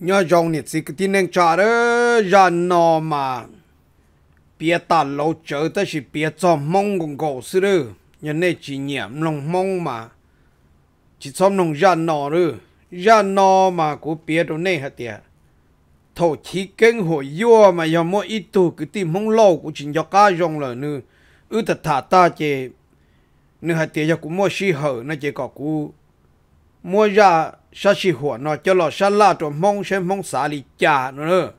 nhớ dòng nhiệt sĩ cái tin nên trả đó ra nọ mà bia ta lâu chờ ta chỉ bia cho mong cùng cổ sư đó nhớ nè chỉ nhiệm lòng mong mà chỉ xong lòng ra nọ đó ra nọ mà của bia đồ nè hả tiệt thổ chí kinh hồi vua mà giờ mỗi ít tu cái tìm mong lâu cũng chỉ cho cá dòng lời nữa ư thật thả ta chè nữa hả tiền cho cũng mua xí hở nó chỉ có cú mua ra sa chỉ hùa nó cho lọ sa la cho mong xem mong xả lì chả nữa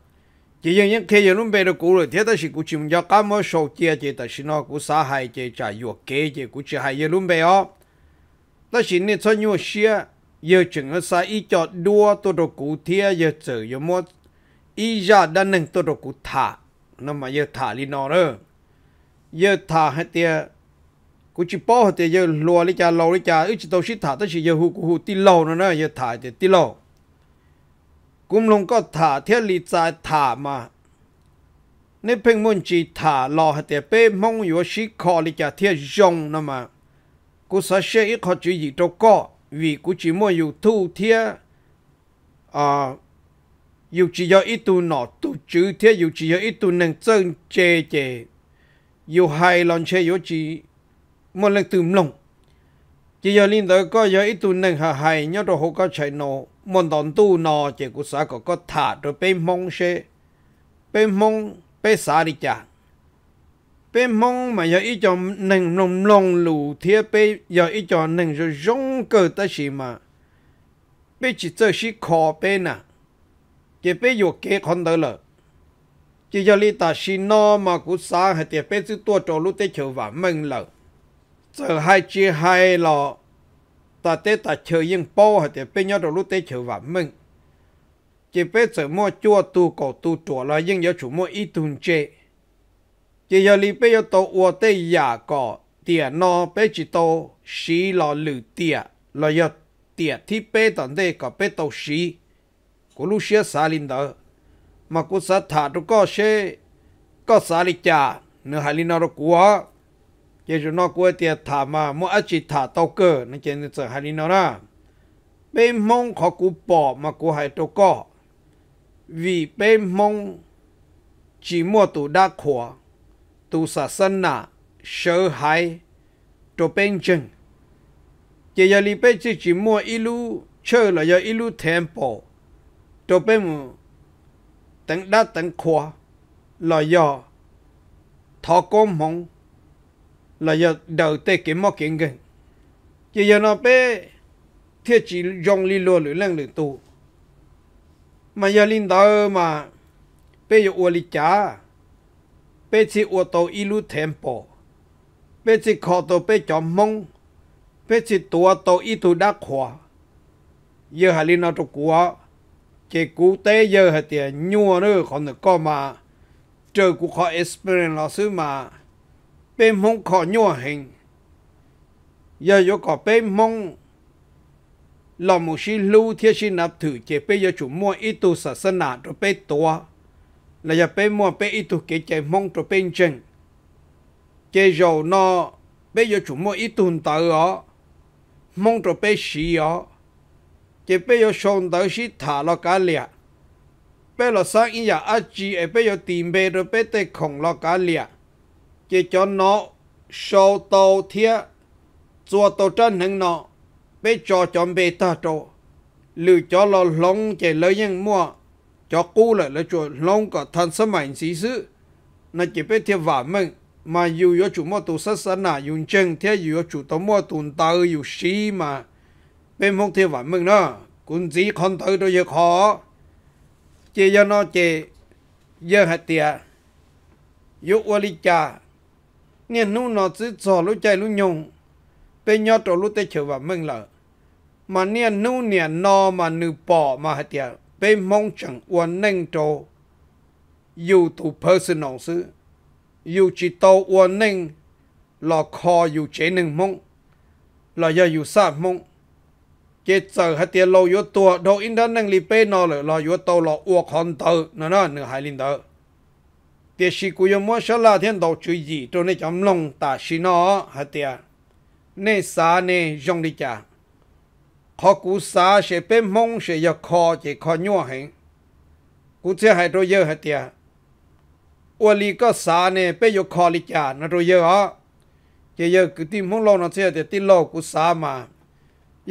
chỉ riêng những khi lúc bây giờ cũ rồi thế ta chỉ cũng chỉ muốn cho cá mối sầu chia chỉ ta chỉ nó cũng xả hai chỉ chả yêu kế chỉ cũng chỉ hai lúc bây giờ ta chỉ nên cho nhiều xia giờ chừng ở xa ít cho đua tôi đồ cũ thia giờ chờ giờ mua ít ra đã nâng tôi đồ cũ thả nó mà giờ thả đi nó nữa giờ thả hết tiệt cú chỉ bỏ hết thì giờ lùa lấy cha lâu lấy cha ít chỉ tàu xít thả tới chỉ giờ hú hú ti lâu nữa nữa giờ thả thì ti lâu cũng luôn có thả thiết lý trái thả mà nếu bình môn chỉ thả lò hết thì bé mong yếu xí khó lấy cha thiết dùng nữa mà cú sẽ sẽ ít khó chữ gì đâu có vì cú chỉ muốn yếu thu thiết à yếu chỉ giờ ít tu nọ tu chữ thiết yếu chỉ giờ ít tu năng chân chê chê yếu hay lon chê yếu chỉ một lần tùm lòng chỉ giờ linh tới có giờ ít tu nâng hà hay nhớ đồ hồ có chạy nổ một đòn tu nọ chỉ của xã có có thả rồi bê mong xe bê mong bê xã đi chả bê mông mà giờ ít cho nâng lòng lòng lù thia bê giờ ít cho nâng rồi rong cờ ta gì mà bê chỉ chơi xí khó bên nè chỉ bê dù kế con đỡ rồi chỉ giờ linh ta xin nó mà của xã hay tiệt bê chữ tua cho lúc tết chờ và mừng lợ giờ hai chia hai lọ ta tê ta chờ yên bò hay tê bê nhau đồ lúc tê chờ mình chỉ bê giờ mua chua tu cổ tu chùa là yên yếu chủ mua ít tuần chê giờ li bê yếu tàu ua tê giả cổ tiền nó bê chỉ tàu xí lọ lử tiền là tiền thì bê tận đây có bê tàu xí của lúc xưa xa linh đó mà cũng xa thả đồ có xe có xa lịch trả nữa hai linh nó đó ยจนอกกูเตียถามามอาจิตถาตกเกนเจนจะฮารินอราเป็นมงของกูปอมากูให้ตก็วีเป็นมงจีมัวตูดักขวตูสัสนาเชหายตัวเป็นจริงเจยลีเป็นจีมัวอิลูเชื่อเลยอิลูเทมปอตัวเป็นตั้งดักตั้งขวเลอยอทอกมงลายดาวเตกิมอกิงกันยี่ยนอเป้เทียจียงลีโลหรือเรื่องหรือตัวมายาลินดาเอมาเป้ยอวลิจ้าเป้จิอวโตอิลูเทมโป เป้จิขอโตเป้จอมมงเป้จิตัวโตอิทูดักขวาเยอะฮาลินอตุกัวเจกูเตเยอะฮะเตียนัวเนอร์ของหนึ่ก็มา เจอกูขอเอ็กเพรนลอซึมา bê mong khó nhỏ hình giờ yo có bê mong lò mù xí lưu thiết xí nạp thử chế bê yo chủ mua ít tu sà sân nạ rồi bê tòa là giờ bê mua bê ít tu kế chế mông rồi bê chân chế dầu nó bê yo chủ mua ít tu tờ ó mông rồi bê xí ó chế bê yo xong tờ xí thả lo cá liệt bê lo sáng ý ya á chì bê yo tìm bê rồi bê tê khổng lo cá liệt chỉ cho nó sâu tàu thia chùa tàu chân hứng nó bé cho chọn bé ta trâu lưu cho lo lông chỉ lấy những mua cho cú lại lấy cho lông cả thân sớm mạnh xí xứ nó chỉ bé thiệt vả mình mà dù yo chủ mua tụ sát sát nà dùng chân thiệt dù yo chủ tàu mua tụn tàu dù xí mà bên mong thiệt vả mình đó cũng gì con tới đâu giờ khó chỉ cho nó chỉ giờ hạt tiệt yêu vợ cha เนี่ยนู่นนอซื้อสอรู้ใจรู้ยงเป็นยอดตัวรู้แต่เฉว่ามึงเหรอมาเนี่ยนู่นเนี่ยนอมาหนึ่งปอมาเตียเป็นมองฉังววนหน่งโตอยู่ถูเพอร์สนองซื้ออยู่จิตโตอวนหน่งหลอกคออยู่เฉยหนึ่งมงรลอยอยู่สาบมงเจเจอฮัตเตียโอยตัวโดอินเดนนังลีเป้นอเลยลอยตัวหลออวกคอนเตอร์นั่นน่ะเนื้อหายลินเตอร์เตียิกูยมัวชลาเทียนดอกจุยจีตัวนี้จำมลงตาชินอฮะเตียเนสาเนยงดิจาขอกูสาเสเป็นมงเชยคอเจคอยัวเหงกูเชื่อให้ตัวเยอะฮะเตียอวลีก็สาเนเปยคอลิจานะตัวเยอะอ๋อเจเยอะกูอที่มงลงนะเชื่อเดียทต่โลกูสามา อ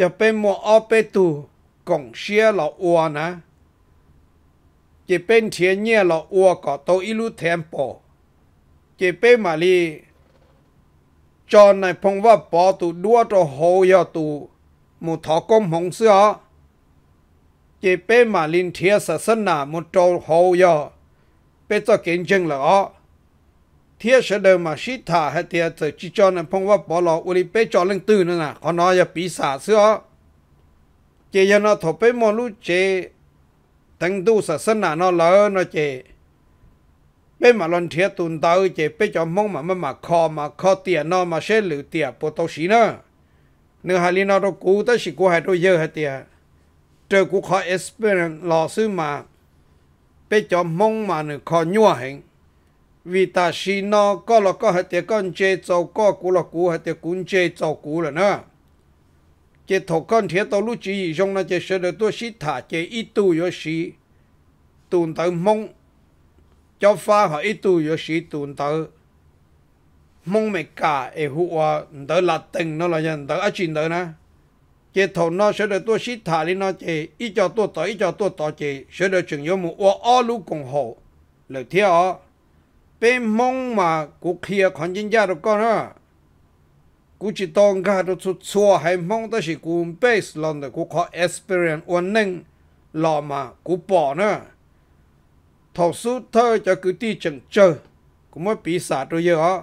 ย่าเป็นมัวออเปตูกงเชียหลาออวนะ chỉ bên thiên nhiên là ua có tổ ilu tempo chỉ bên mà li cho này phong vợ bỏ tụ đua cho hồ ya tụ một thọ công hồng xưa chỉ bên mà linh thiên sa sân nà một trâu hồ ya bên cho kiến chứng là ó thiên sẽ đời mà sĩ thả hay thiên sẽ chỉ cho này phong vợ bỏ lọ uli bên cho lên tư nữa nè khó nói ya bí xả xưa chỉ giờ nó thọ bên mà lúc chế thằng tu sợ sân là nó lỡ nó chê bé mà lần thiệt tụn tao chê bé cho mong mà mà mà khó mà khó tiền nó mà sẽ lử tiền bộ tao xí nữa nữa hai lý nó đâu cú tới xí cú hai đâu dơ hai tiền trời cú khó experience lò sư mà bé cho mong mà nữa khó nhua hình vì ta xí nó có là có hai tiền con chê cháu có cú là cú hai tiền cún chê cháu cú là nữa chế thổ con thiệt tao lúc chỉ dùng là chế sơ được tôi thả chế ít tu yo xí tuần tới mong cho pha họ ít tu yo xí tuần tới mong mẹ cả e hùa đỡ là tình nó là nhân đỡ chín đỡ na chế nó sơ được tôi thả đi nó chế ít cho tôi ít cho tôi tới chế sơ được chừng yo một o lũ cùng hộ lời thiệt bên mong mà cuộc kia còn chính gia được con đó กูจิตองกาดูสุดชัวให้มองแต่สิกูเบสลอนแต่กูขอ experience วันหนึ่งลอมากูปอนะทอสุดเธอจะกูตีจังเจอกูไม่ปีศาจตัวเยอะ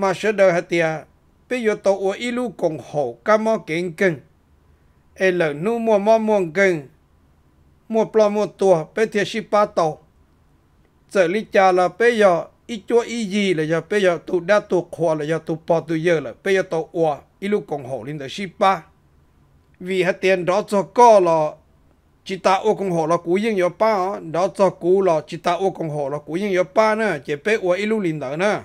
มาเสดเฮเตียไปอยู่ตัวอวอีลูกงหูก็มอเก่งก่งเอลนู่มัวมอม่วงก่งมัวปลอมัวตัวไปเทียชิปาโตเจอลิจาลาไปยอ ít chỗ ít gì là giờ bây giờ tụ đã tụ khoa là giờ tụ bỏ tụ giờ là bây giờ tụ ủa ít lúc còn hộ lên tới ship ba vì hết tiền đó cho có là chỉ ta ô công hộ là cú yên yếu ba đó cho cú là chỉ ta ô công hộ là cú yên yếu ba nữa chỉ bây ủa ít lúc lên tới nữa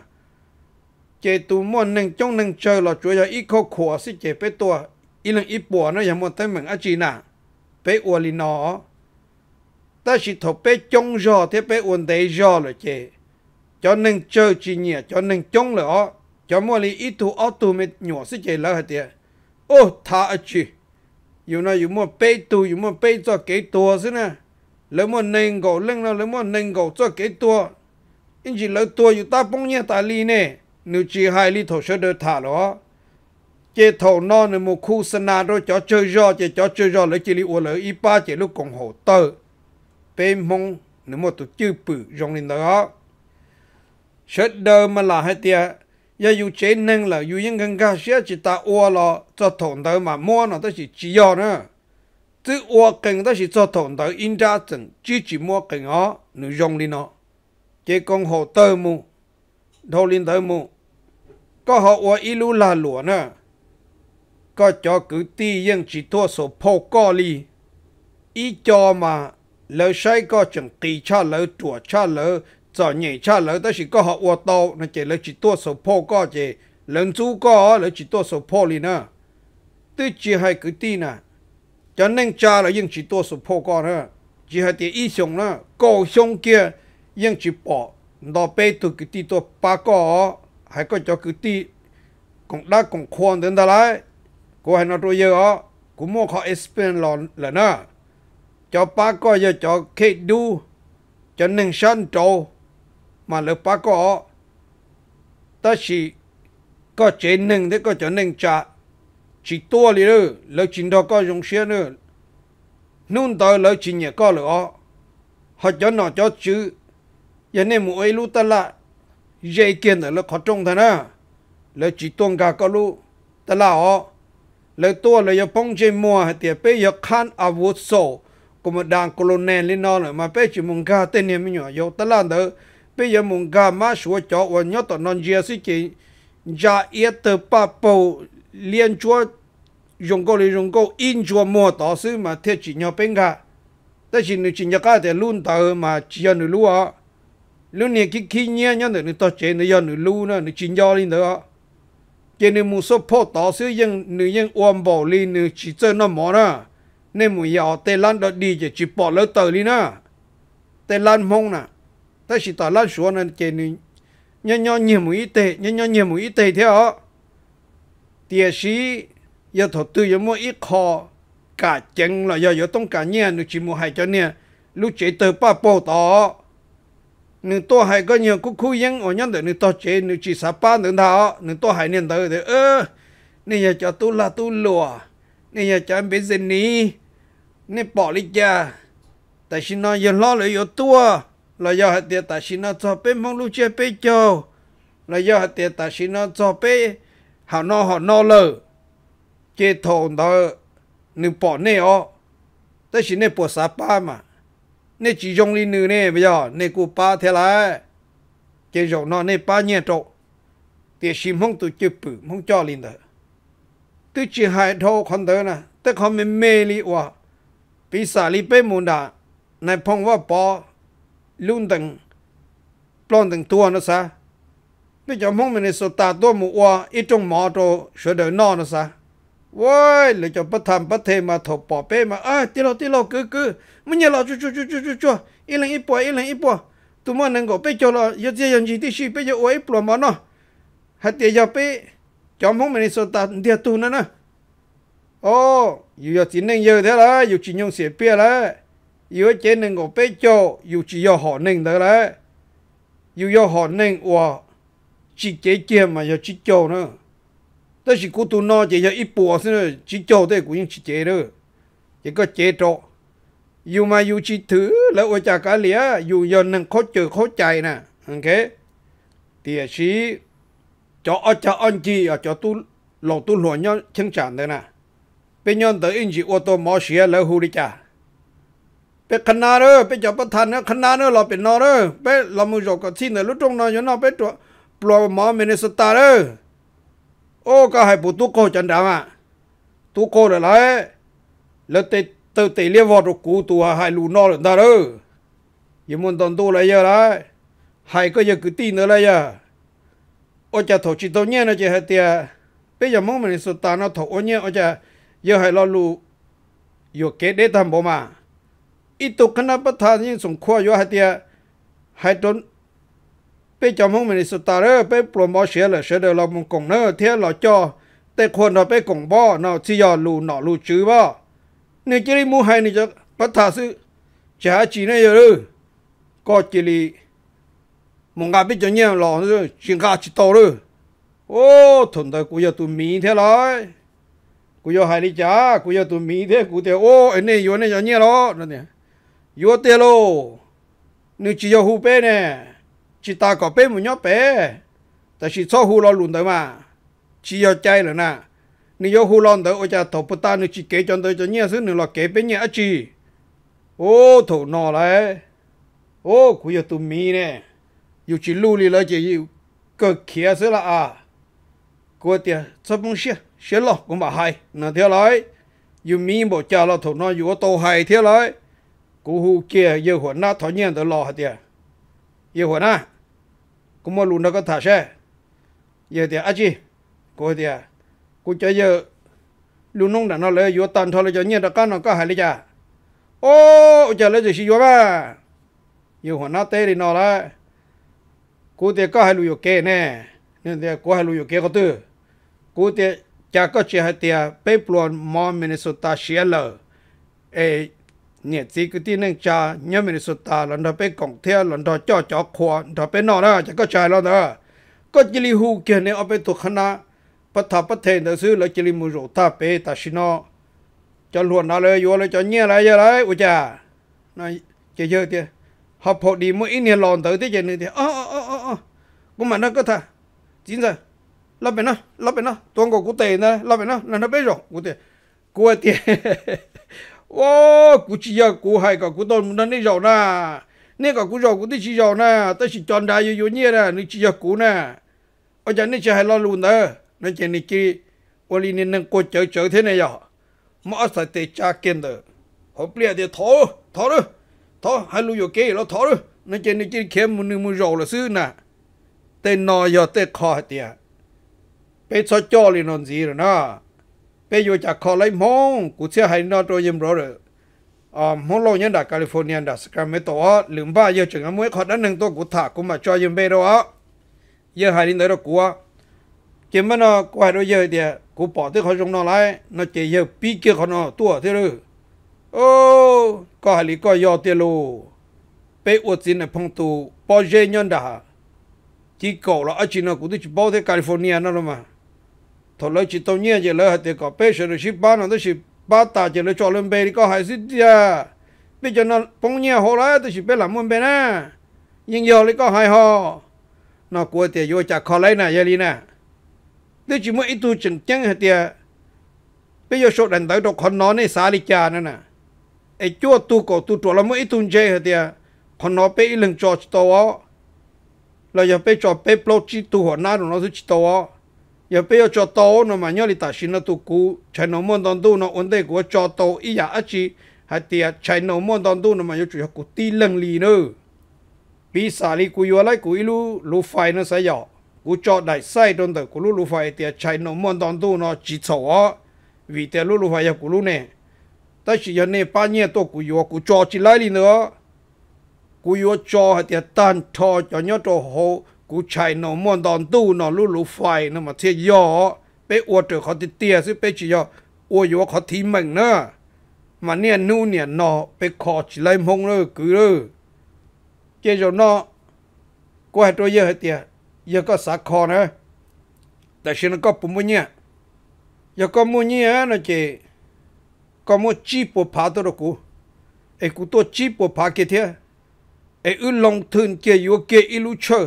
chỉ tụ muốn nâng trong nâng chơi là chủ yếu ít khó khổ sẽ chỉ bé tua ít lần ít bỏ nữa, giờ muốn thấy mình ở chỉ nà bây ủa lên nó ta chỉ thọ bé trông giò thì bé ổn đầy giò là chỉ cho nên chơi chỉ nhỉ cho nên chống lỡ cho mọi li ít thu ở tu mới nhỏ sẽ chơi lỡ hết tiệt ô thà ở chi dù nào dù mua bê tu dù mua bê cho cái tua xí nè lỡ mua nền gỗ lên nó lỡ mua nền gỗ cho cái tua nhưng chỉ lỡ tua dù ta bông nhẹ ta li nè nếu chỉ hai li thổ sơ đỡ thả đó chế thổ nó nếu mua khu sân nà rồi cho chơi do chế cho chơi do lỡ chỉ li uo lỡ y ba chế lúc còn hổ tơ bê mông nếu mua tụ chư bự rong lên đó sẽ đờ mà là hết tiệt giờ dù chế nâng là dù những gần gà sẽ chỉ ta ua lo cho thủng tới mà mua nó tới chỉ chỉ do nữa chứ ua cần đó chỉ cho thủng tới in ra chừng chỉ chỉ mua cần ó nó dùng đi nó chế con hồ tơ mu thâu lên tới mu có họ ua ilu là lúa nữa có cho cứ ti nhưng chỉ thua số phô co li ý cho mà lỡ sai có chừng kỳ cha lỡ chùa cha lỡ cho nhảy cha lỡ ta chỉ có họ ô tô nó chỉ lỡ chỉ tua số phô có chỉ lần chú có lỡ chỉ tua số phô liền nữa tư chỉ hai cái ti nè cho nên cha là nhưng chỉ tua số phô có nữa chỉ hai tiền ít xong nữa cầu xong kia nhưng chỉ bỏ nó bê tu cái ti tua ba có hay có cho cái ti cũng đã cũng khoan đến ta lại cô hay nó tôi nhớ, cũng mua họ experience lò là nữa cho ba có giờ cho khi đu cho nên sân trâu mà lỡ ba có ta chỉ có chế nâng thế có cho nâng trả chỉ tua đi nữa lỡ chính đó có dùng xe nữa nôn tới lỡ chính nhẹ có lỡ họ cho nó cho chứ giờ nên mỗi lúc ta lại dễ kiến ở lỡ khó trông thế nữa lỡ chỉ tuôn cả có lúc ta là họ lỡ tua lỡ giờ phong chế mua thì tiệt bây giờ khăn à vụt sổ của một đảng colonel lên nó nữa mà bây chỉ mong cả tên này mình nhỏ dấu ta là nữa bây giờ mùng gà má số cho và nhớ tổ non dìa sĩ kì giả yết tờ ba bầu liên chúa dùng câu lý dùng câu in chúa mua tỏ sư mà thiết chỉ nhau bên gà ta chỉ nữ chỉ nhau cả để luôn tờ mà chỉ nhau nữ lúa à lúc này cái khi nhé nhớ nữ tao chế nữ giờ nữ lú nữa nữ chỉ nhau lên nữa cái nữ muốn số phô tỏ sư nhưng nữ nhưng ôm bỏ đi nữ chỉ chơi nó mỏ nữa nên muốn giàu tây lăn đó đi chỉ bỏ lỡ tờ đi nữa tây lăn mông nè ta chỉ tỏ lan xuống nên cái này nhỏ nhỏ nhiều mũi tệ nhỏ nhỏ nhiều mũi tệ theo tiền sĩ giờ thọ tư giờ mua ít kho cả chân là giờ giờ tông cả nhà nó chỉ mua hai cho nè lúc chế tờ ba bộ tỏ nên tôi hai cái nhiều cũng khui dân ở nhân được nên tôi chế nên chỉ sáu ba nữa đó nên tôi hay nên tới để ơ nên giờ cho tôi là tôi lùa nên giờ cho em biết gì ní nên bỏ đi cha tại sao nó giờ lo lại giờ tôi là do hạt tiền tài xin nó cho bé mong lu chia bé cho là do hạt tiền tài xin nó cho bé họ nó họ nó lờ chế thôn đó nửa bỏ nè ó tới xin nè bỏ sa ba mà nè chỉ dùng đi nữ nè bây giờ nè cô ba thế là chế dùng nó nè ba nhẹ trộn tiền xin mong tụi chụp bự mong cho liền đó tôi chỉ hai thô con đó nè tới không mê mê li wa bị xả li bê mù đà này phong ว่าปอ luôn đằng plon đằng tua nó sa bây giờ mong mình số ta tua mù qua ít trong mỏ đồ sửa đời nó nó sa ôi lấy cho bất tham bất thế mà thổ bỏ bê mà à tí lo tí lo cứ cứ mình nhớ lo chú chú chú chú chú chú ít lần ít bỏ ít lần ít bỏ tụi mình năng gọi bây giờ lo giờ giờ làm gì tí xí bây giờ ôi ít bỏ mà nó hạt tiền giờ bây cho mong mình số ta tiền tu nữa nè ô giờ chỉ nên giờ thế là giờ chỉ nhung sẽ biết là ยู่เจนหนึ่งก็ไปโจอยู่จีโยหอหนึ่งเด้อแลยอยู่โยหอหนึ่งว่าจีเจเจมาอยู่จีโจเนอะแต่สิกูตุนอเจียอีปัวสิเนอะจีโจได้กูยังจีเจเนอะยังก็เจโตอยู่มาอยู่จีถือ แล้วว่าจากาเหลียอยู่ยนหนึ่งเขาเจอเขาใจน่ะโอเคเตี่ยชีจออาจะอันจีอาจะตุหลอตุหลวนย้อนเชิงจานเด้อนะเป็นย้อนเตออินจีอัวโตมอเสียแล้วฮูริจา bé khăn nà đó bé chọc bát thành đó khăn nào đó là bé nào đó bé làm một chỗ xin là lúc trong nào nhớ nào bé chỗ bỏ mà Minnesota đó ô cái hai bộ tu cô chân đám à tu cô rồi lại là tê tê tê liên vọt rồi cú tu hai lù nó rồi ta đó giờ muốn toàn tu lại giờ lại hai cái giờ cứ tin nữa lại giờ ô cha thổ chỉ tao nhé nó chỉ hai tia bây giờ mong Minnesota nó thổ ô nhé ô cha giờ hai lo lù vừa kế để thầm bộ mà ít tổ khăn bắt thà nhưng sủng khoa yo hai tia hai tuần bây giờ mong mình sụt ta rồi bây promotion là sẽ được làm một cổng nữa thế là cho แต่คนเราไปกงบ่อเราที่ยอลูหนอลูจื้อบ่อนี่จะได้มูให้นี่จะปัทาซื้อจะหาจีนี่อยู่หรือก็จีรีมงกาไปจะเนี่ยหลอนซื้อจิงกาจิตโตหรือโอ้ทนได้กูอยากตัวมีเท่าไรกูอยากให้นี่จ้ากูอยากตัวมีเท่ากูเท่าโอ้ไอ้นี่อยู่นี่จะเนี่ยหรอนั่นเนี่ย yo te lo nu chỉ yo hu pe nè chỉ ta có pe mu nhó pe ta chỉ cho hu lo lùn tới mà chỉ yo chạy rồi nè nu yo hu lo tới ôi cha thổ ta nu chỉ kế cho tới cho nhia xứ nu lo kế pe nhia chỉ ô thổ nọ lại ô e. cú yo tu mi nè yo chỉ lu li lo chỉ yo cơ kia xứ là à cô tiệt cho bông xia xia lo cũng bà hay nè theo lại yo mi bộ cha lo thổ nọ yo tô hay theo lại cú hú kia yêu hồ na thọ nhiên tới lo hả tiệt yêu hồ na cũng mà luôn nó có thả xe giờ tiệt à chi cô tiệt cô chơi giờ luôn nông đàn nó lấy vô tàn thôi là cho nhiên đã cá nó có hại lý cha ô chờ lấy gì xí vô ba yêu hồ na tê đi nó lại. cú tiệt có hại lùn vô kê nè nên tiệt có hại lùn vô kê có tư cú tiệt cha có chơi hại tiệt bếp luôn mò Minnesota Shieler 诶。เนี่ยสิก็ที่นึงจ้าเนี่ยมีสุดตาหลันดอไปกองเทียหลันดอจ่อจ่อขวหลันดอไปนอนนะจะก็ใจแล้วนะก็จิลิฮูเกียเนี่ยเอาไปตัวคณะปัทปะเทนเดซื้อแล้วจิลิมูโรตาเปตาชิโนจะหลวนอะไรอยู่เลยจะเนี่ยอะไรอะไรอุจานะจะเยอะเดีย họ phổ đi mỗi ít liền lòn tới thế gì nữa thì ờ ờ ờ ờ cũng mà nó có thà chính rồi lắp bên nó lắp bên nó tuần của cụ tề nữa lắp bên nó là nó biết rồi cụ tề cụ tề ô cú chỉ cú hay cả cú tôn muốn đi giàu na nên cả cú giàu cú đi chỉ giàu na ta chỉ chọn đại yếu nhẹ nè nên chỉ giờ cú nè ở chẳng nên chỉ hay lo luôn à. đó nên chỉ nên chỉ ô li nên nâng cô chở chở thế này giờ mà ở sài tây cha kiên đó họ bịa thì thó thó đó thó hay lu yếu kia nên chỉ nên chỉ kém một nửa một là xứ nè tên nò giờ tên khó tiệt à. bây giờ cho liền làm gì rồi nè bây giờ chả khó lấy mong cụ xe hay nó rồi dùm rồi à mong lâu nhân đã California đã Sacramento á lượng ba giờ chừng mỗi khó đã nâng tôi cụ thả cũng mà cho dùm bê đâu á giờ hay đến đấy đó cụ á chỉ mà nó cụ hay đó giờ thì cụ bỏ tới khỏi trong nó lại nó chỉ giờ bị kia khỏi nó tua thế rồi ô có hay lý có do tiền lù bây uất xin là phong tù bao giờ nhân đã chỉ cổ là ở chỉ nó cũng đi bao thế California nó rồi mà thọ lấy chỉ tao nhẹ chỉ lấy hai tiền có bé rồi chỉ ba nó đó chỉ ba ta chỉ lấy cho lên bé thì có hai xít ra bây giờ nó bông nhẹ hồ lại thì chỉ bé làm môn bé nè nhưng giờ lấy có hai hồ nó cuối tiền vô chả khó lấy nè giờ đi nè tôi chỉ mới ít tu chừng chăng hai tiền bây giờ số đàn tới đọc còn nó này xa đi cha nữa nè ai chúa tu cổ tu trò là mới ít tu chơi hai tiền con nó bé ít lần cho tao á là giờ cho bé plot chỉ tu họ na rồi nó chỉ tao giờ bây giờ cho tàu nó mà nhớ đi xin nó tu cú chạy nó muốn đón tu nó ổn định của cho tàu ý giả ít chi hay tiệt nó muốn đón tu nó mà nhớ chủ yếu của nữa bị xả đi cú lại cú ilu lu phai nó sẽ nhỏ cú cho đại sai đón tới cú lu lu phai tiệt chạy nó muốn đón tu nó chỉ sổ á vì tiệt lu lu phai giờ cú nè ta chỉ nè ba nhẹ tôi cú yếu cú cho chỉ lại đi nữa cú yếu cho hay tiệt tan thọ cho nhớ cho hồ กูใช้หนอมอนดอนตู้หนอลู่ลูไฟนะมาเทียยอ ไปอวดเจอเขาติเตียซิไปจียออวยว่าเขาทีมึงเนอะมาเนี่ยนู่นเนี่ยหนอไปขอจีไลมงเลยกูเลยเจจอนอกูให้ตัวเยอะให้เตียเยอะก็สักคอนะแต่ฉันก็ปุ่มเนี่ยยก็มุ่งเนี่ยนะเจก็มุ่งจีบผาตัวกูไอ้กูตัวจีบผาเกี่ยเทียไอ้อืลงทุนเกี่ยวเกี่ยอิลูเชอ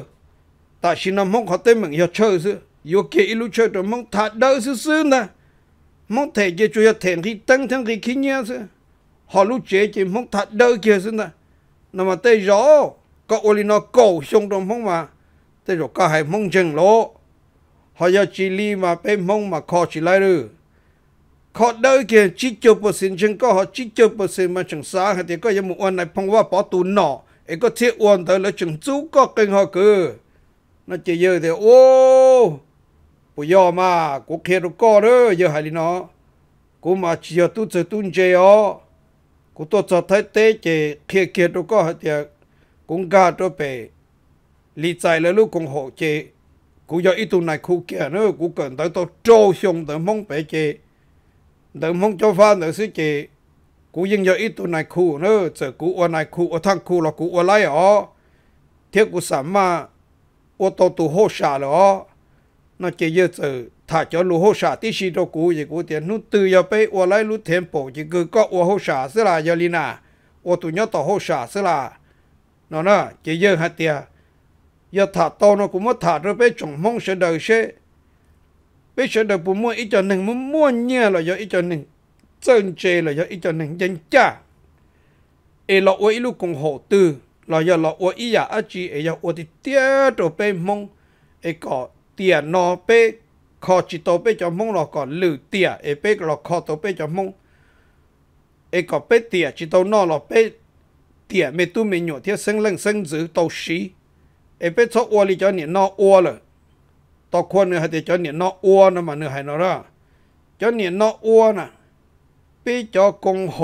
ta xin nó mong họ tên mình yêu chơi sư, yêu kia ilu chơi rồi mong thả đỡ sư sư nè mong thể kia chơi yêu thèn khi tăng thằng khi khi nhá sư, họ lúc chế chỉ mong thả đỡ kia sư nè nằm mà tê rõ có ô li nó cầu xong trong mong mà tê rõ có hai mong chừng lỗ họ giờ chỉ li mà bê mong mà khó chỉ lại rồi khó đỡ kia chỉ chụp bớt sinh chừng có họ chỉ chụp bớt sinh mà chẳng xa thì có những một anh này phong qua bỏ tù nọ ấy có thiết uẩn tới là chừng chú có kinh họ cứ nó giờ thì ô bây giờ mà cũng đó giờ hay nó cũng mà chỉ giờ tu chơi tu chơi ó cũng tôi cho thấy tế chỉ kia kia nó thì cũng cả cho bề lý giải là lúc cũng học chỉ cũng giờ ít tu này khu kia nữa cũng cần tới tôi trâu xuống tới mong bề chỉ tới mong cho phan tới sự chỉ cũng nhưng giờ ít tu này khu nữa giờ cũng ở này khu ở thang khu là cũng ở lại ó thiết cũng sắm mà ô tô tu hô xả đó nó chỉ dễ sự thả cho lũ hô xả tí xí đồ cũ gì cũ tiền nút từ giờ bé ô lấy lũ thêm bộ chỉ cứ có ô hô xả xí là giờ lina ô tu nhớ tàu hô xả xí là nó nè chỉ dễ hạt tiền giờ thả to nó cũng mất thả rồi bé chồng mong sẽ đời sẽ bé sẽ đời bù mua ít cho nừng mua mua nhẹ là giờ ít cho nừng chân chê là giờ ít cho nừng dân cha ê lọ ấy lũ cùng hộ tư เราอยลาเราอวอีอยาอจีเออยาอวติเตียตัวไปมงเอกเตียนอไปคอจิตโตไปจอมงเรากนหรือเตียเอเปเราคอโตไปจอมงเอก็ไปเตียจิตโตนอเราไปเตียไม่ตู้ไม่หยดเที่ยเส้นเล่งเส้นจือโตชีเอเปชอบอวลีจอเนี่ยนออวเลยตอควรเนื้อหายจอเนี่ยนออวนะมาเนื้อหายนอร่าจอเนี่ยนออวนะไปจอกงโห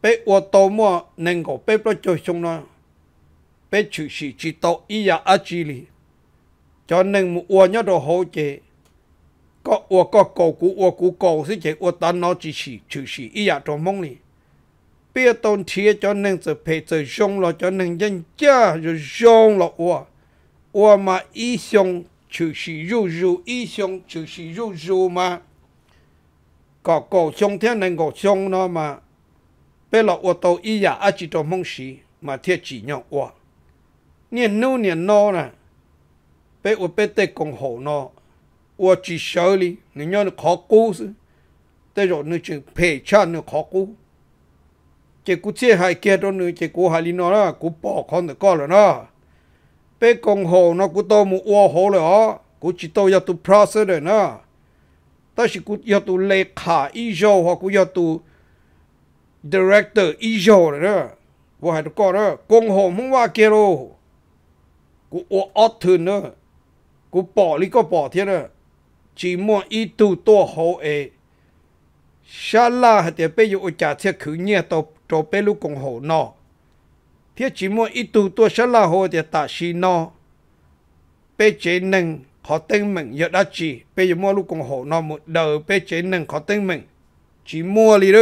被我多么能够被不追踪呢？被就是知道一呀阿吉里，cho nên một uo nhớ đồ hỗ trợ có uo có cổ cũ uo cũ cổ sẽ chỉ uo ta nó chỉ chỉ trừ chỉ ý dạ trong mong này bây tôn thiê cho nên sự phê sự xong là cho nên dân cha rồi xong là uo uo mà ý xong trừ chỉ ru ru ý xong trừ chỉ ru ru mà có cổ xong thế nên cổ xong nó mà bây giờ ô tô ý ya à chỉ đồ mong xí mà thiết chỉ nhau qua niên nu niên nô nè bây giờ bây giờ công hộ nô ô chỉ sợ li nên nhau khó cứu, sư tê rồi nữ chừng phê cha nữ khó cứu, chỉ cú chia hai kia đó nữ chỉ cú hai li nô là cú bỏ con được coi rồi đó bây công hộ nó cú tô mu ô hộ rồi à, cú chỉ tô yêu tu process rồi đó ta chỉ cú yêu tu lệ khả ý dâu hoặc cú yêu tu director ijo rồi đó vô hai có đó công hồ không qua kia cú ô ót thường đó cú bỏ đi có bỏ thế đó chỉ mua ít tu to xa la hạt tiền bây giờ ôi trả khử nhẹ tàu cho bé lúc công hồ nọ thiết chỉ mua ít tu xa la hồ tiền tạ xì nọ bé chế nâng khó tên mình giờ đã chỉ bây giờ mua lúc công hồ nọ một đời bé chế nâng khó tên mình chỉ mua đi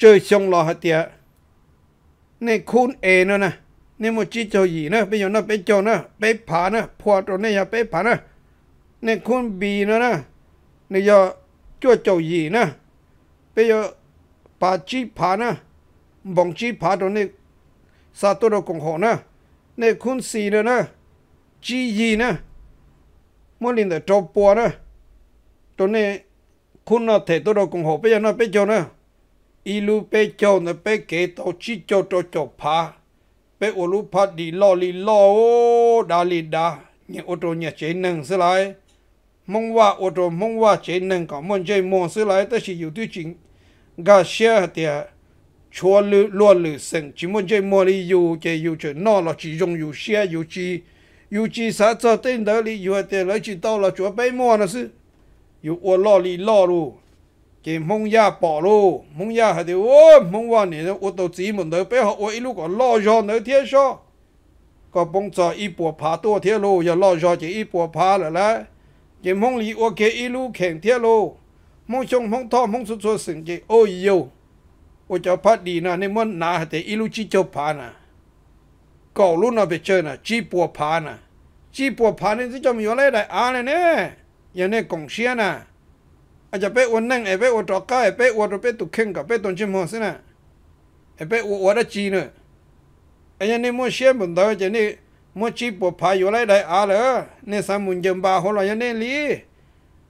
เจอชงรอฮะเตียในคูนเอเนาะนะในโมจิโจยีนะไปอยู่นะไปโจนะไปผานะพอตรงนี้อย่าไปผานะในคูนบีเนาะนะในยอจาจวโจยีนะไปอยู่ปาจีผานะบองจีผาตรงนี้ซาตัวรกงหอนะในคูนสีเนาะนะจียีนะมลินเดจจบปัวนะตรงนี้คุณน่ะเทตัวรกงหอไปอยู่นะไปโจนะ一路被叫呢，被给到去叫着叫爬，被我路爬的老里老哦，哪里哪，你我着你才能是来，梦话我着梦话才能搞梦这梦是来，但是有对情，个些的。chúa lư lúa lư sinh chỉ muốn chơi mua đi dù chơi dù chơi nó là chỉ dùng dù xe dù chỉ dù chỉ cho tên đó đi dù hay tiền chỉ tao là chúa bay mua nó chứ dù ô lo đi chỉ mong ya bỏ lô mong ya hay thì ô mong wa nè ô tô chỉ mình tới bé họ ô ít lúc lo cho nữa thế sao có bông cho ít bộ phá tua thế lô giờ lo cho chỉ ít bộ phá là lá chỉ mong lý kia ít lúc khen lô mong chồng mong thọ mong số số sinh chỉ ô yêu ô cho phát đi nè nên muốn nà hay thì ít chỉ cho phá nè cậu lúc nào bị chơi nè chỉ bộ phá nè chỉ bộ phá nên chỉ cho mình ở lại đại này nè giờ này cổng xe nè อาจจะเปอวนนั่งไอเปอวดตอกก้าไอเปอวดเปตุกเข่งกับเปตนชิมหอสินะไอเป้วัอวดจีเนอะไอ้ยันนี่มัวเชี่ยบนดัวจะนี่มัวจีปวดพายอยู่ไรได้อาเลยเนี่ยสามุนยมบาหัวลอยันนี่ลี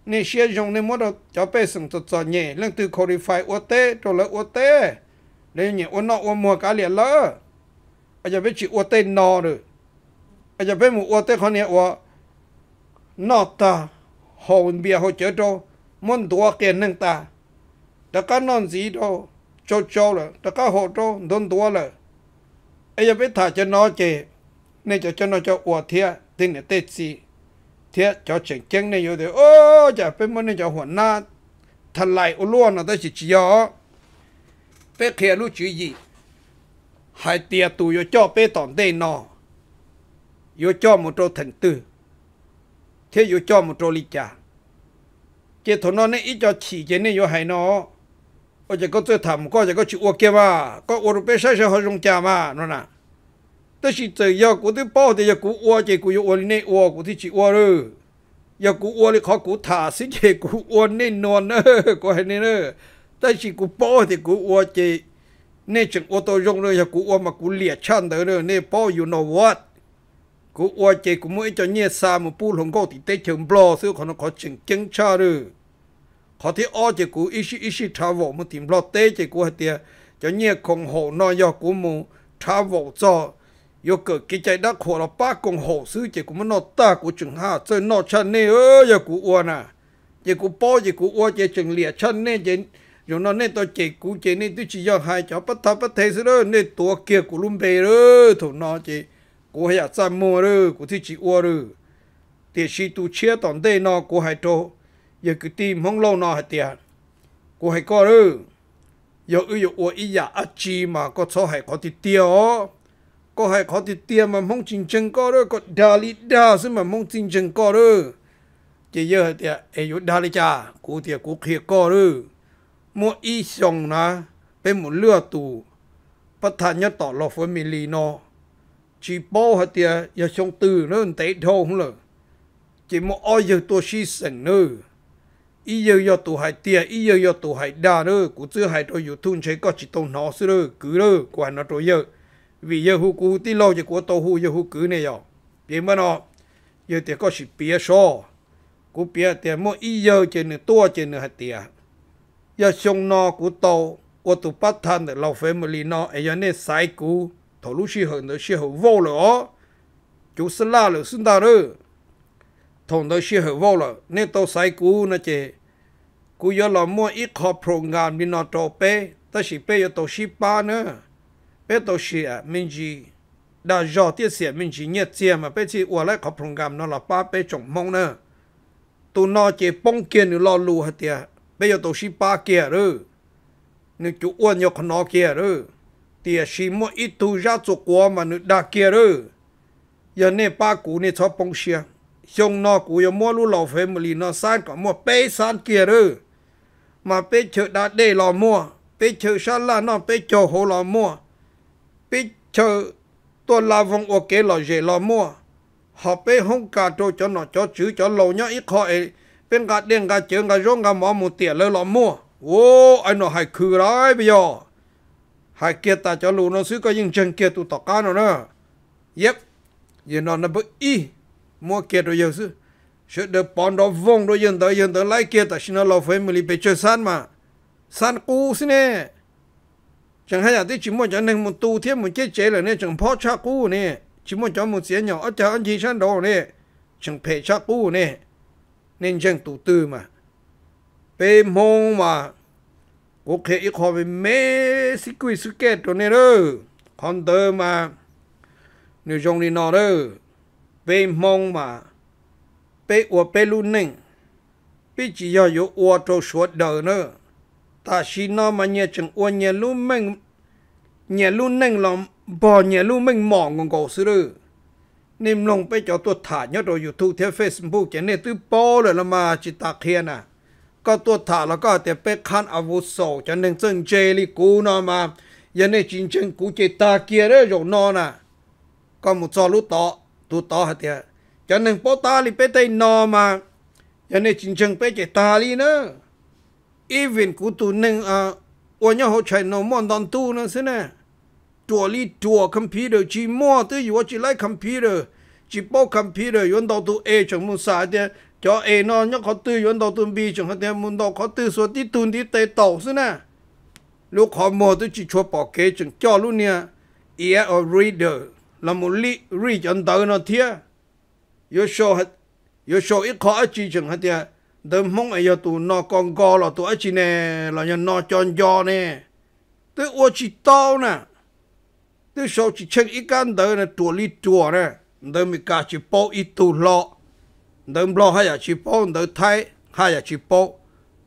เนี่ยเชี่ยจงเนี่ยมัวเราจะเปส่งจดจอดเนี่ยเรื่องตือคอริฟายอวดเต้ตัวละอวดเต้เรื่องเนี่ยอวดนอกอวดมัวกาเหลียเละอาจจะเปจีอวดเต้นอหรืออาจจะเปหมู่อวดเต้คนเนี่ยว่านอตาหอนเบียร์หอเจาโต muốn đua kiện nâng ta đã có non gì đâu cho cho là đã có hộ đâu đôn đua là ấy giờ biết thả cho nó chè nên cho cho nó cho ủa thia tin để tết gì thia cho chỉnh chén này rồi thì ô chả biết muốn này cho hoàn na thật lại ô luôn là ta chỉ chỉ ó bé kia lúc chú gì hai tia tù yo cho bé tòn đây nọ yo cho một trâu thần tư thế yo cho một trâu lý cha cái thằng nó này ít cho chỉ cái này vô hay nó ở giờ có tôi thầm có giờ có chịu kia mà có uống bia say sẽ hơi rung chà mà nó nè tôi chỉ tự do tôi bao thì giờ của uống chỉ của uống này của tôi chỉ uống rồi giờ của thì khó của thả xí chỉ của uống này non nữa có hay tôi chỉ của thì của uống nên chừng ô tô rung rồi giờ của mà của liệt chân tới rồi nên bao you know what cú oai chế cú mua cho nhẹ sa một bu lồng gò thì tê chừng bò xíu còn nó có chừng chừng cha rồi họ thì o chế cú ít ít ít tháo vỏ một tìm lo tê chế cú hay tiệt cho nhẹ cùng hộ nó do cú mua tháo vỏ cho yo cỡ cái chạy đắc khổ là ba cùng hộ xứ chế cú mới nọ ta cú chừng ha chơi nọ chân nè ơi giờ cú oai nà, chế cú po chế cú oai chế chừng lìa chân nè chế rồi nó nên tôi chế cú chế nên tôi chỉ do hai cháu bắt tháp bắt thế xứ đó nên tua kia cú lùm bề rồi thủ nọ chế cô hãy cha mua rư cô thì chỉ uơ rư thì si tu chia tòn đây nó cô hãy trô giờ cứ tìm không lâu nó hay tiền cô hãy có rư giờ ư giờ ua ý giả ác chi mà có cho hãy có thì tiêu có hãy có thì tiêu mà mong chính chân có rư có đa lý đa chứ mà mong chính chân có rư chỉ giờ hay tiền ai yêu đa lý cha cô thì cô kia có rư mua ý xong na bên một lứa tù bất thành nhất tỏ lọ phối mì chỉ bố hả tiệt, giờ xong từ nó tế thô không lờ chỉ một oi giờ tôi xí sần nữa ý giờ giờ tụ hải tiệt, ý giờ giờ tụ hải đà nữa cũng chưa hải tôi dù thun chế có chỉ tông nó xưa nữa cứ nữa quan nó tôi giờ vì giờ hú cú tí lâu giờ của tôi hú giờ hú cứ này rồi, vậy mà nó giờ tiệt có chỉ bia so cú bia tiệt mỗi ý giờ trên nửa tua trên nửa hải tiệt, giờ xong nó của tôi của tụ bắt than để lâu phải một lì nó ấy giờ nên sai cú thổ lúc xì hận đó xì hậu vô lỡ chú sơ la lỡ xưng ta rơ thổng đó xì hậu vô lỡ nên tao sai cú nè chê cú giờ là mua ít khó pro ngàn mình nó trò bê ta xì bê giờ ba nữa bê tao xì mình gì đã rõ tiết xỉa mình chỉ nhiệt xìa mà bê chỉ ủa lại khó pro ngàn nó là ba bê chồng mong nữa tụ nó chê bông kia nữa lo lù hả tìa bây giờ ba kia rồi nếu chú uôn cho nó kia rồi thì chỉ mỗi ít thu ra cho quá mà nó đã kia rồi giờ này ba cú này cho bông xia, xong nó cú giờ mua lú lò phê mà lì nó san có mua bê san kia rồi mà bê chợ đã để lò mua bê chợ sa la nó bê cho hồ lò mua bê chợ tôi là vòng ok lò dễ lò mua họ bê không cả cho cho nó cho chữ cho lâu nhá ít khỏi bên cả đen cả chợ cả rong cả mỏ một tiền lơ lò mua ô anh nó hay cười rồi bây giờ hai kia ta cho lù nó xứ có những chân kia tụ tỏ cá nó nữa yep giờ nó nó bự y mua kia rồi giờ xứ sự được bọn đó vong rồi dân tới dân tới lái kia ta xin nó lo phải mình bị chơi san mà san cũ xí nè chẳng hay là tí chỉ muốn cho nên một tu thiết một chết chế là nè chẳng phó cha cũ nè chỉ muốn cho một xía nhỏ ở chợ anh chị san đồ nè chẳng phê cha cũ nè nên chẳng tụ tư mà bê mông mà โอเคอีกคนเป็นเมสิกุยสุเกตตัวนี้เด้อคอนเตอร์มานิวจงลีนอเด้อเปมงมาเปอวเปลุนึงปิจิยอยู่อวโตสวดเด้อเนอะตาชินอมาเนี่ยจึงอวเนี่ยลุมึงเนี่ยลุนึงลอมบ่เนี่ยลุมึงหมองกงกซื้อนิ่มลงไปจอตัวถ่านยอดอยู่ทูเทเฟซบุ๊กจะเนี่ยตื้อโปเลยละมาจิตาเคียน่ะก็ตัวถาแล้วก็เตเป็กขันอาวุโสจันหนึ่งซึ่งเจลิกูนอมายันในจริงจังกูเจตาเกียเรยกนอน่ะก็มุจอลุต่อตูต่อฮะเตียจันหนึ่งโปตาลิเปเตนอมายันในจริงจังเปเจตาลีเนอะอีเวนกูตูหนึ่งอ่ะวันนี้เขาใช้นอมอนตอนตู้นั่นสินะตัวลีตัวคอมพิวเตอร์จีมอตัวอยู่ว่าจีไลคอมพิวเตอร์จีโปคอมพิวเตอร์ย้อนตัวตัวเอจังมุสาเตีย cho ai nó nhóc khó tư yon đầu tuần bi chẳng hạn thấy muốn đầu khó tư số tí tuần tí tay tàu xí nè lúc khó mò tôi chỉ cho bỏ kế chẳng cho luôn nè ear of reader là một lý ri chân tàu nó thia yo show hết yo show ít khó chỉ chúng ta thấy đừng mong ai tu nó còn gò là tu chỉ nè là nhân nó chọn do nè tôi ô chỉ tao nè tôi show chỉ check ít căn tàu nè tua li tua nè đừng mình cả chỉ bỏ ít tu lọ đừng lo hay là chỉ bố đừng thấy hay là chỉ bố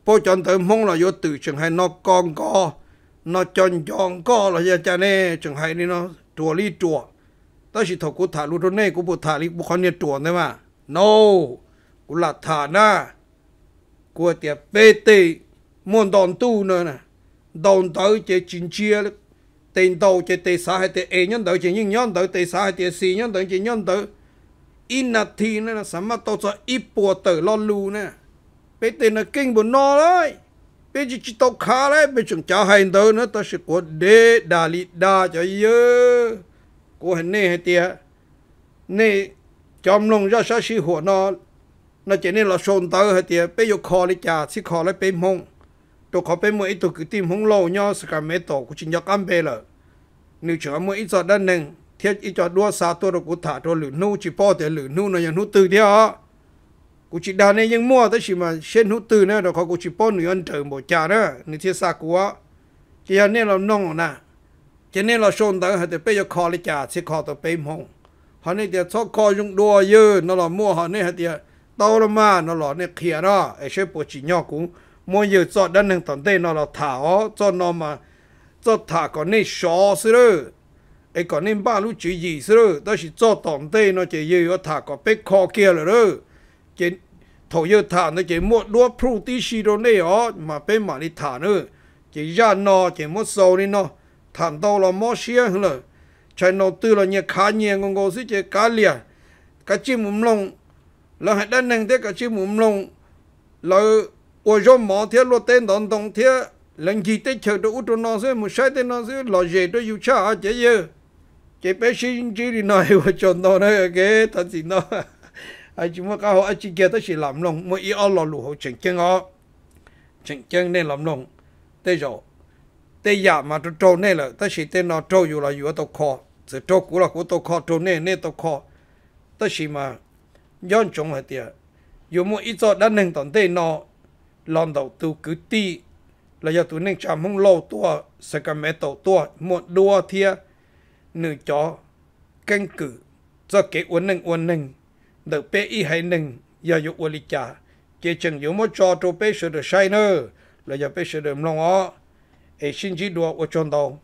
bố cho đừng mong là vô tự chẳng hay nó con co nó chọn chọn co là giờ cha nè chẳng hay nên nó chùa li chùa ta chỉ thọ cú thả luôn đó nè cú bố thả li bố khó nhiệt chùa đấy mà no cú là thả na cú tiệp bê tê muốn đòn tu nữa nè đòn tới chế chín chia tiền đầu chế tê xã hay tê e nhân tới chế những nhân tới tê xã hay tê si nhân tới chế nhân tới อินาทีนั่นะสามารถต่อจากอีปัวเตอร์ลอลูนะไปเตนกิ้งบนนอเลยไปจิตตอขาเลยไปจงจ่าให้เดินนะต่สิกวเดดาลิดาจะเยอะกูเห็นเน่เตียเน่จอมลงยาชาชีหัวนอน่าจะนี่เราชนเตอร์เตียไปยกคอเลยจ่าสิคอเลยไปมงตัวเขาไปเมื่อีตัวกึ่งทีมหงโลย่อสกัดเมตโตกูจินยากอันเปเลยนิวเฉยเมื่ออีจอดด้านหนึ่งเทียอีจอดดัวสาตัวรกุถาตัวหรือนู้จีพ่อแต่หรือนู่นยังนูตื่นเดียวกูจีดานยังมั่วแต่ชิมาเช่นนูตื่นเนี่ยเราเขากูจีพ่อหนุ่ยอันเถิมบ่จ่าเนี่ยนี่เทียสากัวเจะยเนี่ยเราน้องนะจะเนี่ยเราชนแต่เหตุเปยคอเลยจ่าเสียคอตัวเปมองฮันี่เดียวชอบคอยุงดัวเยอะนั่นหรอมั่วฮันี่เหตเดียวตอลมานั่นหรอเนี่ยเขียนอ่ะไอเช่ปวดจีนยอกูมวยเยอะจอดด้านหนึ่งตอนเต้นนลรอถาออจอดนอนมาจอดถาก่อนนี่ชอซื้อ ấy còn nên ba lúc chỉ gì rồi đó chỉ cho tổng tê nó chỉ yêu ở thả có bếp kho kia chỉ thổ yêu thả nó chỉ một đua pru tí xì mà bếp mà chỉ ra nó chỉ một sâu đi nó thản đâu là mò xia hơn nó tư là nhà khá nhiều chỉ cá lìa chim mồm lông là hãy đan nâng thế cá chim mồm lông là ôi cho mỏ thế lo tên đòn đồng thế lần gì tới chờ đồ út nó sẽ một sai tên nó sẽ lo dễ đó yêu cha chế yêu chế bé xin chỉ đi nói và chọn đó này cái thật gì nó ai chúng mà cao ai chỉ kia tới chỉ làm lòng mỗi ý ở lò lù hậu chỉnh chân họ chỉnh chân nên làm lòng thế rồi thế giả mà tôi trâu nên là tới chỉ tê nó trâu dù là dù ở tàu kho sự trâu cũ là của tàu kho trâu nên nên tàu kho tới chỉ mà yon chúng hay tiệt dù mỗi ít giờ đã nâng tận thế nó làm đầu tu cứ ti là giờ tụi nên chạm không lâu tua sẽ cầm mẹ tàu tua một đua thiệt nữ chó căn cứ do kế uốn nâng uốn nâng đỡ bé y hay nâng giờ dụ uốn lì chả chế chừng dụ mô cho trô bé sửa được sai nơ là giờ bé sửa được mong ó ấy xin chỉ đùa ở chôn đầu